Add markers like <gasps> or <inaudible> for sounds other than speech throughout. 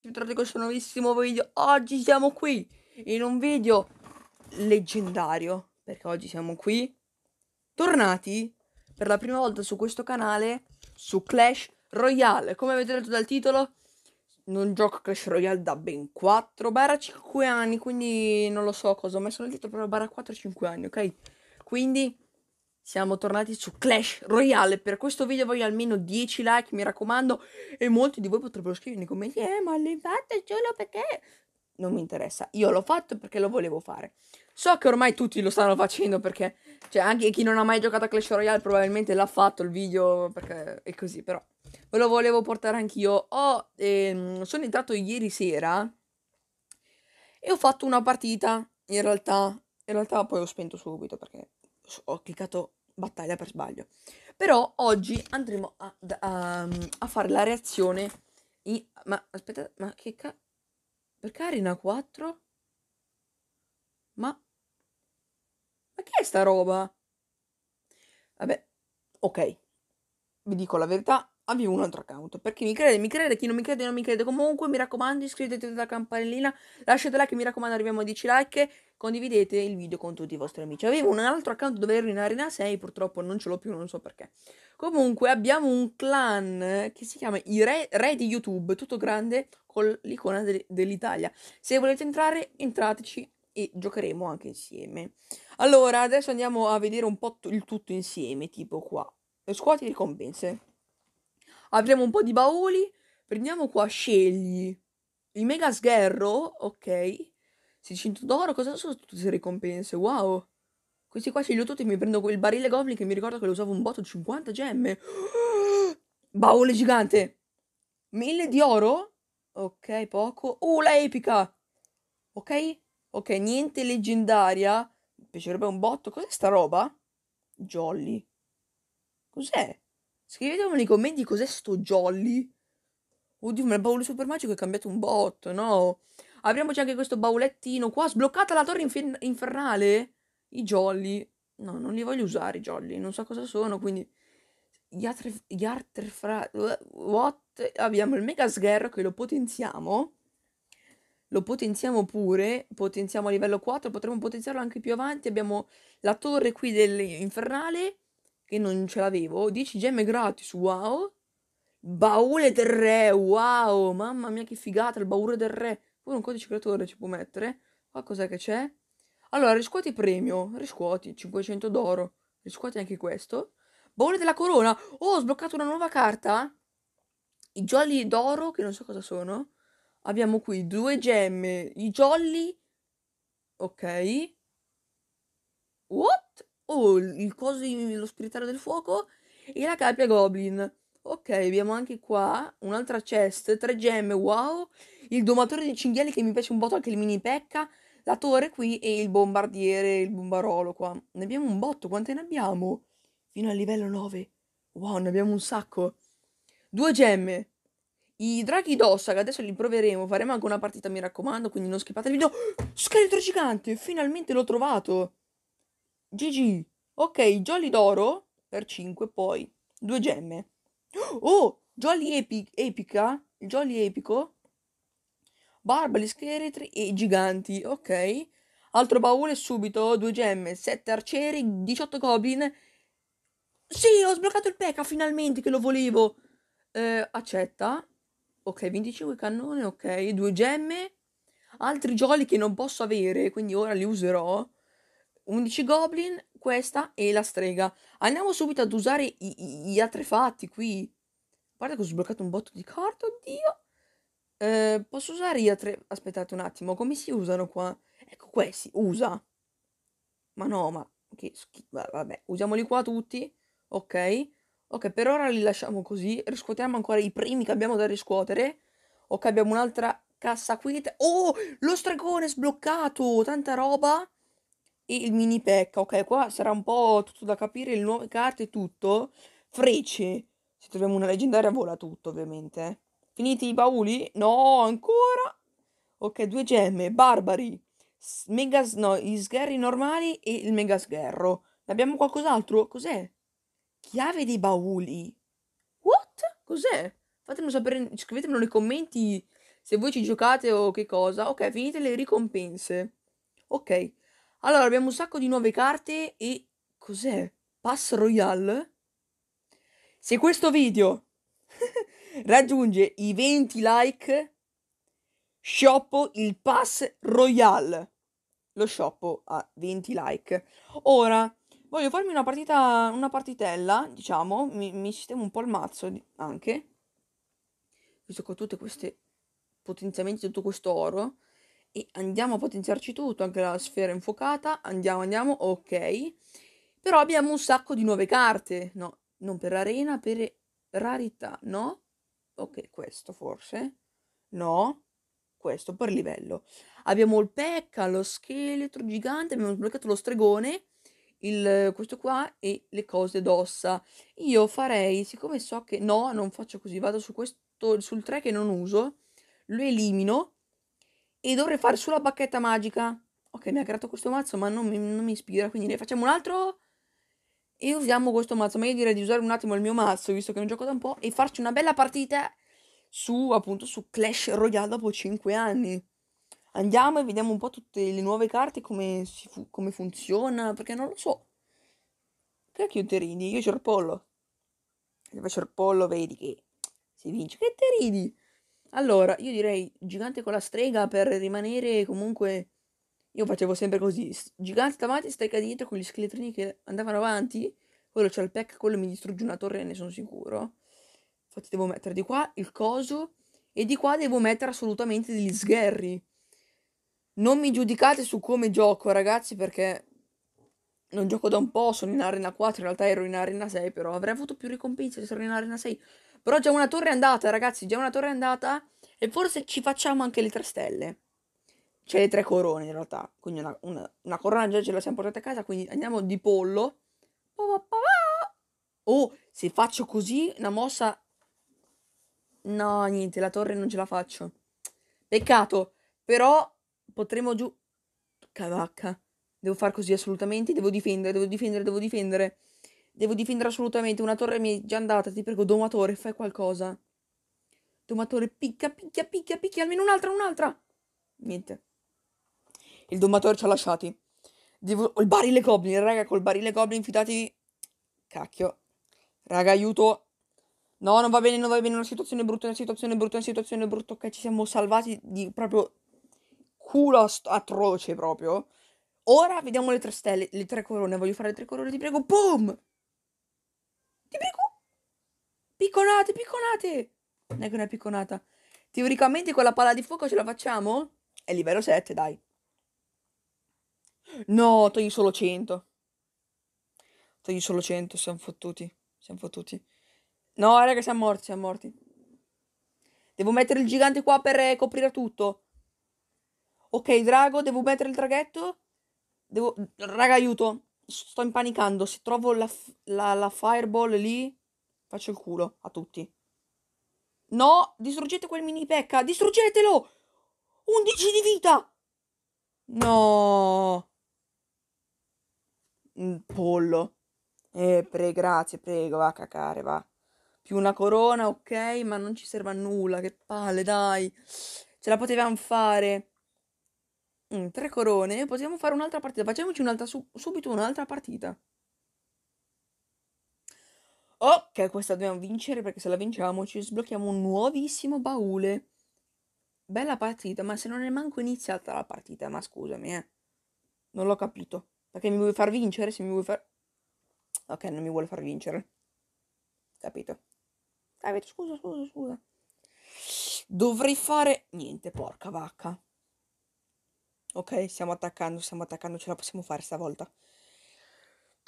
Bentornati in questo nuovissimo video. Oggi siamo qui in un video leggendario. Perché oggi siamo qui, tornati per la prima volta su questo canale, su Clash Royale. Come avete detto dal titolo, non gioco Clash Royale da ben 4, barra 5 anni. Quindi non lo so cosa ho messo nel titolo, però barra 4-5 anni, ok? Quindi siamo tornati su Clash Royale. Per questo video voglio almeno 10 like, mi raccomando. E molti di voi potrebbero scrivere nei commenti: Eh, ma l'hai fatto solo perché? Non mi interessa. Io l'ho fatto perché lo volevo fare. So che ormai tutti lo stanno facendo perché, cioè, anche chi non ha mai giocato a Clash Royale probabilmente l'ha fatto il video perché è così. Però ve lo volevo portare anch'io. Ho, ehm, sono entrato ieri sera e ho fatto una partita. In realtà, in realtà poi ho spento subito perché ho cliccato battaglia per sbaglio. Però oggi andremo a, a, mm, a fare la reazione in... Ma aspetta, ma che cazzo? Perché Arena 4? Ma... Ma che è sta roba? Vabbè, ok, vi dico la verità, avvivo un altro account. Perché mi crede, mi crede, chi non mi crede, non mi crede. Comunque, mi raccomando, iscrivetevi alla campanellina, lasciate like, mi raccomando, arriviamo a 10 like. Condividete il video con tutti i vostri amici. Avevo un altro account dove ero in Arena 6, purtroppo non ce l'ho più, non so perché. Comunque, abbiamo un clan che si chiama i Re, Re di YouTube, tutto grande, con l'icona de- dell'Italia. Se volete entrare, entrateci e giocheremo anche insieme. Allora, adesso andiamo a vedere un po' t- il tutto insieme, tipo qua. Scuoti ricompense. Apriamo un po' di bauli. Prendiamo qua, scegli. Il mega sgherro, ok. 600 d'oro, cosa sono tutte queste ricompense? Wow. Questi qua sceglio tutti mi prendo quel barile goblin che mi ricordo che lo usavo un botto 50 gemme. <gasps> Baule gigante. 1000 di oro? Ok, poco. Uh, la epica. Ok? Ok, niente leggendaria. Mi piacerebbe un botto. Cos'è sta roba? Jolly. Cos'è? Scrivetemi nei commenti cos'è sto Jolly. Oddio, ma il baule super magico è cambiato un botto, no? Apriamoci anche questo baulettino qua. Sbloccata la torre infer infernale? I Jolly. No, non li voglio usare i Jolly. Non so cosa sono, quindi... Gli altri fra... What? Abbiamo il Mega Sgherro che lo potenziamo. Lo potenziamo pure. Potenziamo a livello 4. Potremmo potenziarlo anche più avanti. Abbiamo la torre qui dell'infernale che non ce l'avevo, 10 gemme gratis, wow. Baule del re, wow, mamma mia che figata, il baule del re. Pure un codice creatore ci può mettere. Qua ah, cos'è che c'è? Allora, riscuoti premio, riscuoti, 500 d'oro, riscuoti anche questo. Baule della corona, oh, ho sbloccato una nuova carta. I jolly d'oro, che non so cosa sono. Abbiamo qui due gemme, i jolly, ok. What? oh, il coso, lo spiritario del fuoco e la capia goblin. Ok, abbiamo anche qua un'altra chest, tre gemme, wow, il domatore dei cinghiali che mi piace un botto, anche il mini pecca, la torre qui e il bombardiere, il bombarolo qua. Ne abbiamo un botto, quante ne abbiamo? Fino al livello 9. Wow, ne abbiamo un sacco. Due gemme. I draghi d'ossa, che adesso li proveremo, faremo anche una partita, mi raccomando, quindi non skippate il video. <gasps> Scheletro gigante, finalmente l'ho trovato. GG. Ok, Jolly d'oro per 5 poi. Due gemme. Oh, Jolly epi- epica. Jolly epico. Barbali, scheletri e giganti. Ok. Altro baule subito. Due gemme, 7 arcieri, 18 goblin. Sì, ho sbloccato il pecca finalmente che lo volevo. Eh, accetta. Ok, 25 cannone, ok. Due gemme. Altri jolly che non posso avere, quindi ora li userò. 11 goblin, questa e la strega. Andiamo subito ad usare i, i, gli artefatti qui. Guarda che ho sbloccato un botto di carte, oddio. Eh, posso usare gli altri... Aspettate un attimo, come si usano qua? Ecco questi, usa. Ma no, ma... Che okay, vabbè, usiamoli qua tutti. Ok. Ok, per ora li lasciamo così. Riscuotiamo ancora i primi che abbiamo da riscuotere. Ok, abbiamo un'altra cassa qui. Oh, lo stregone sbloccato! Tanta roba e il mini pecca. Ok, qua sarà un po' tutto da capire, le nuove carte e tutto. Frecce, se troviamo una leggendaria vola tutto ovviamente. Finiti i bauli? No, ancora. Ok, due gemme, barbari, mega, no, gli sgherri normali e il mega sgherro. Ne abbiamo qualcos'altro? Cos'è? Chiave dei bauli. What? Cos'è? Fatemelo sapere, scrivetemelo nei commenti se voi ci giocate o che cosa. Ok, finite le ricompense. Ok, allora, abbiamo un sacco di nuove carte e... Cos'è? Pass Royale? Se questo video <laughs> raggiunge i 20 like, scioppo il Pass Royale. Lo scioppo a 20 like. Ora, voglio farmi una partita, una partitella, diciamo, mi, mi sistemo un po' il mazzo anche. Visto che ho tutte queste, potenzialmente tutto questo oro e andiamo a potenziarci tutto, anche la sfera infuocata, andiamo, andiamo, ok. Però abbiamo un sacco di nuove carte, no, non per arena, per rarità, no? Ok, questo forse, no, questo per livello. Abbiamo il pecca, lo scheletro gigante, abbiamo sbloccato lo stregone, il, questo qua e le cose d'ossa. Io farei, siccome so che no, non faccio così, vado su questo, sul 3 che non uso, lo elimino e dovrei fare sulla bacchetta magica. Ok, mi ha creato questo mazzo, ma non mi, non mi ispira, quindi ne facciamo un altro e usiamo questo mazzo. Ma io direi di usare un attimo il mio mazzo, visto che non gioco da un po', e farci una bella partita su, appunto, su Clash Royale dopo 5 anni. Andiamo e vediamo un po' tutte le nuove carte, come, fu- come funziona, perché non lo so. Cacchio te ridi, io c'ho il pollo. Se faccio il pollo vedi che si vince. Che te ridi? Allora, io direi gigante con la strega per rimanere comunque... Io facevo sempre così, gigante davanti, strega dietro con gli scheletrini che andavano avanti. Quello c'è il pack, quello mi distrugge una torre, ne sono sicuro. Infatti devo mettere di qua il coso e di qua devo mettere assolutamente degli sgherri. Non mi giudicate su come gioco, ragazzi, perché non gioco da un po', sono in Arena 4, in realtà ero in Arena 6, però avrei avuto più ricompense se ero in Arena 6. Però già una torre è andata, ragazzi, già una torre è andata. E forse ci facciamo anche le tre stelle. Cioè le tre corone in realtà. Quindi una, una, una corona già ce la siamo portata a casa, quindi andiamo di pollo. Oh, se faccio così, una mossa... No, niente, la torre non ce la faccio. Peccato, però potremo giù... Cavacca. Devo far così assolutamente, devo difendere, devo difendere, devo difendere. Devo difendere assolutamente una torre Mi è già andata, ti prego, domatore, fai qualcosa. Domatore, picca, picchia, picchia, picchia, almeno un'altra, un'altra. Niente. Il domatore ci ha lasciati. Devo... Il barile goblin, raga, col barile goblin, fidatevi. Cacchio. Raga, aiuto. No, non va bene, non va bene, una situazione brutta, una situazione brutta, una situazione brutta. Ok, ci siamo salvati di proprio culo atroce proprio. Ora vediamo le tre stelle, le tre corone. Voglio fare le tre corone, ti prego. Boom! Picconate, picconate! Non è che una picconata. Teoricamente con la palla di fuoco ce la facciamo? È livello 7, dai. No, togli solo 100. Togli solo 100, siamo fottuti. Siamo fottuti. No, raga, siamo morti, siamo morti. Devo mettere il gigante qua per eh, coprire tutto. Ok, drago, devo mettere il draghetto. Devo... Raga, aiuto. Sto impanicando. Se trovo la, la, la fireball lì... Faccio il culo a tutti. No, distruggete quel mini pecca. Distruggetelo. 11 di vita. No. Mm, pollo. Eh, pre, grazie, prego, va a cacare, va. Più una corona, ok, ma non ci serve a nulla, che palle, dai. Ce la potevamo fare. Mm, tre corone, possiamo fare un'altra partita. Facciamoci un'altra, su- subito un'altra partita. Ok, oh, questa dobbiamo vincere perché se la vinciamo ci sblocchiamo un nuovissimo baule. Bella partita, ma se non è manco iniziata la partita, ma scusami, eh. Non l'ho capito. Perché mi vuoi far vincere? Se mi vuoi far... Ok, non mi vuole far vincere. Capito. Capito, scusa, scusa, scusa. Dovrei fare... Niente, porca vacca. Ok, stiamo attaccando, stiamo attaccando, ce la possiamo fare stavolta.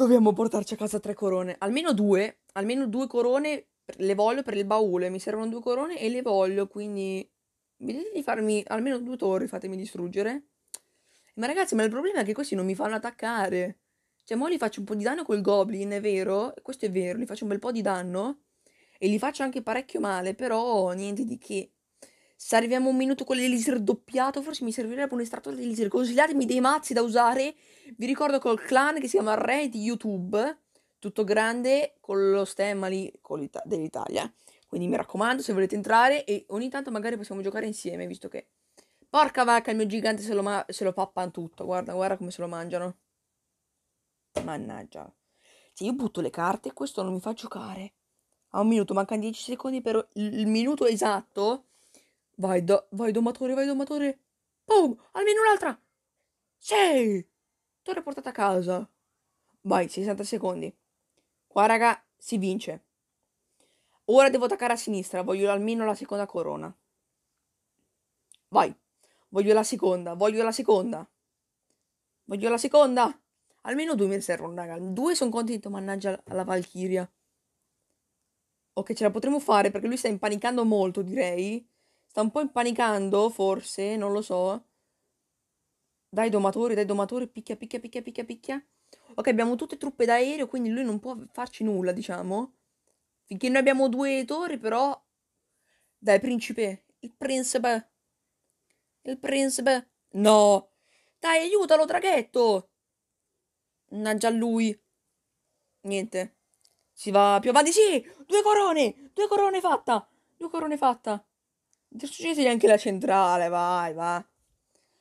Dobbiamo portarci a casa tre corone, almeno due, almeno due corone le voglio per il baule, mi servono due corone e le voglio, quindi vedete di farmi almeno due torri, fatemi distruggere. Ma ragazzi, ma il problema è che questi non mi fanno attaccare. Cioè, mo li faccio un po' di danno col goblin, è vero? Questo è vero, li faccio un bel po' di danno. E li faccio anche parecchio male, però niente di che. Se arriviamo un minuto con l'elisir doppiato. Forse mi servirebbe un estratto di Consigliatemi dei mazzi da usare. Vi ricordo col clan che si chiama Re di YouTube. Tutto grande con lo stemma lì dell'Italia. Quindi mi raccomando, se volete entrare. E ogni tanto magari possiamo giocare insieme, visto che. Porca vacca, il mio gigante se lo, ma- se lo pappano tutto. Guarda, guarda come se lo mangiano. Mannaggia. Se io butto le carte, questo non mi fa giocare. A un minuto, mancano 10 secondi per il minuto esatto Vai, do, vai domatore, vai domatore. Boom, almeno un'altra. Sei. Torre portata a casa. Vai, 60 secondi. Qua, raga, si vince. Ora devo attaccare a sinistra, voglio almeno la seconda corona. Vai. Voglio la seconda, voglio la seconda. Voglio la seconda. Almeno due mi servono, raga. Due sono contento, mannaggia alla Valchiria. Ok, ce la potremo fare perché lui sta impanicando molto, direi sta un po' impanicando, forse, non lo so. Dai domatore, dai domatore, picchia, picchia, picchia, picchia, picchia. Ok, abbiamo tutte truppe d'aereo, quindi lui non può farci nulla, diciamo. Finché noi abbiamo due torri, però... Dai, principe, il principe. Il principe. No. Dai, aiutalo, traghetto. già lui. Niente. Si va più avanti, sì! Due corone! Due corone fatta! Due corone fatta! Intercettati anche la centrale, vai, va.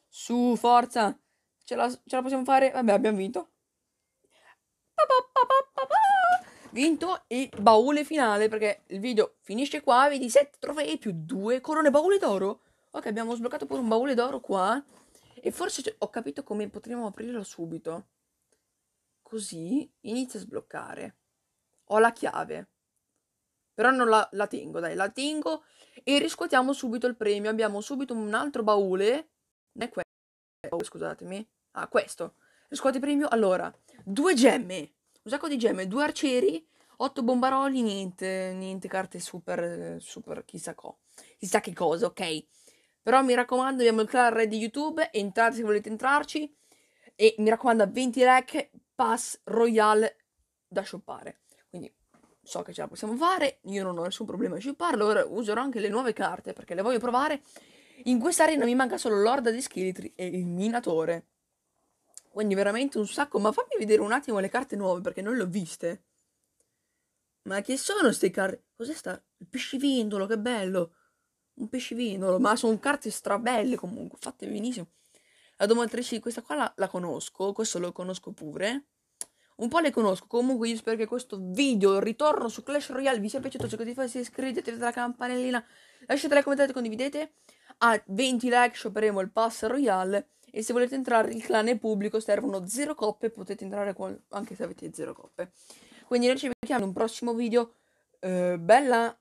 Su, forza. Ce la, ce la possiamo fare. Vabbè, abbiamo vinto. Pa, pa, pa, vinto il baule finale perché il video finisce qua, vedi 7 trofei più 2 corone baule d'oro. Ok, abbiamo sbloccato pure un baule d'oro qua e forse ho capito come potremmo aprirlo subito. Così inizia a sbloccare. Ho la chiave. Però non la, la tengo, dai, la tengo e riscuotiamo subito il premio. Abbiamo subito un altro baule. Non è questo, oh, scusatemi. Ah, questo. Riscuoti premio. Allora, due gemme. Un sacco di gemme, due arcieri, otto bombaroli, niente, niente carte super, super chissà co. Chissà che cosa, ok? Però mi raccomando, abbiamo il clan red di YouTube, entrate se volete entrarci. E mi raccomando, 20 like, pass royale da shoppare so che ce la possiamo fare, io non ho nessun problema a shipparlo, ora userò anche le nuove carte perché le voglio provare. In questa arena mi manca solo l'orda di scheletri e il minatore. Quindi veramente un sacco, ma fammi vedere un attimo le carte nuove perché non le ho viste. Ma che sono queste carte? Cos'è sta? Il pescivindolo, che bello! Un pescivindolo, ma sono carte strabelle comunque, fatte benissimo. La domatrice di questa qua la, la conosco, questo lo conosco pure un po' le conosco. Comunque io spero che questo video, il ritorno su Clash Royale, vi sia piaciuto. Se di fare, iscrivetevi, la campanellina, lasciate lasciatela, commentate, condividete. A 20 like scioperemo il pass Royale. E se volete entrare in clan pubblico servono 0 coppe, potete entrare anche se avete 0 coppe. Quindi noi ci vediamo in un prossimo video. Eh, bella!